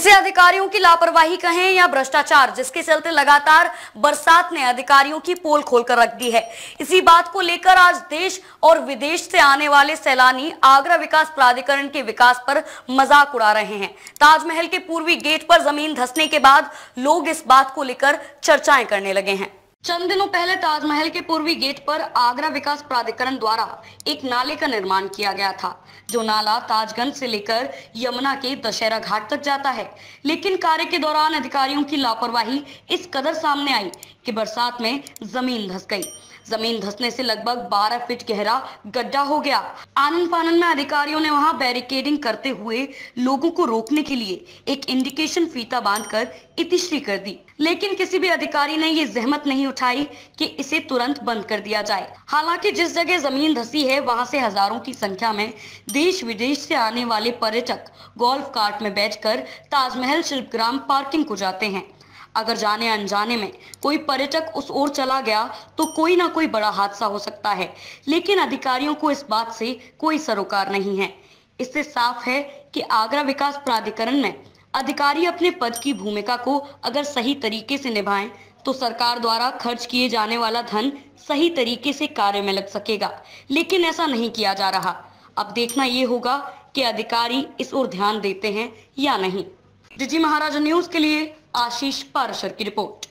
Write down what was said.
इसे अधिकारियों की लापरवाही कहें या भ्रष्टाचार जिसके चलते लगातार बरसात ने अधिकारियों की पोल खोलकर रख दी है इसी बात को लेकर आज देश और विदेश से आने वाले सैलानी आगरा विकास प्राधिकरण के विकास पर मजाक उड़ा रहे हैं ताजमहल के पूर्वी गेट पर जमीन धसने के बाद लोग इस बात को लेकर चर्चाएं करने लगे हैं चंद दिनों पहले ताजमहल के पूर्वी गेट पर आगरा विकास प्राधिकरण द्वारा एक नाले का निर्माण किया गया था जो नाला ताजगंज से लेकर यमुना के दशहरा घाट तक जाता है लेकिन कार्य के दौरान अधिकारियों की लापरवाही इस कदर सामने आई कि बरसात में जमीन धस गई जमीन धसने से लगभग 12 फीट गहरा गड्ढा हो गया आनंद फानंद में अधिकारियों ने वहां बैरिकेडिंग करते हुए लोगों को रोकने के लिए एक इंडिकेशन फीता बांधकर इतिश्री कर दी लेकिन किसी भी अधिकारी ने ये जहमत नहीं उठाई कि इसे तुरंत बंद कर दिया जाए हालांकि जिस जगह जमीन धसी है वहां से हजारों की संख्या में देश विदेश से आने वाले पर्यटक गोल्फ कार्ट में बैठकर ताजमहल शिल्पग्राम पार्किंग को जाते हैं अगर जाने अनजाने में कोई पर्यटक उस ओर चला गया तो कोई ना कोई बड़ा हादसा हो सकता है लेकिन अधिकारियों को इस बात से कोई सरोकार नहीं है इससे साफ है कि आगरा विकास प्राधिकरण में अधिकारी अपने पद की भूमिका को अगर सही तरीके से निभाएं तो सरकार द्वारा खर्च किए जाने वाला धन सही तरीके से कार्य में लग सकेगा लेकिन ऐसा नहीं किया जा रहा अब देखना ये होगा कि अधिकारी इस ओर ध्यान देते हैं या नहीं डिजी महाराजा न्यूज के लिए आशीष पारशर की रिपोर्ट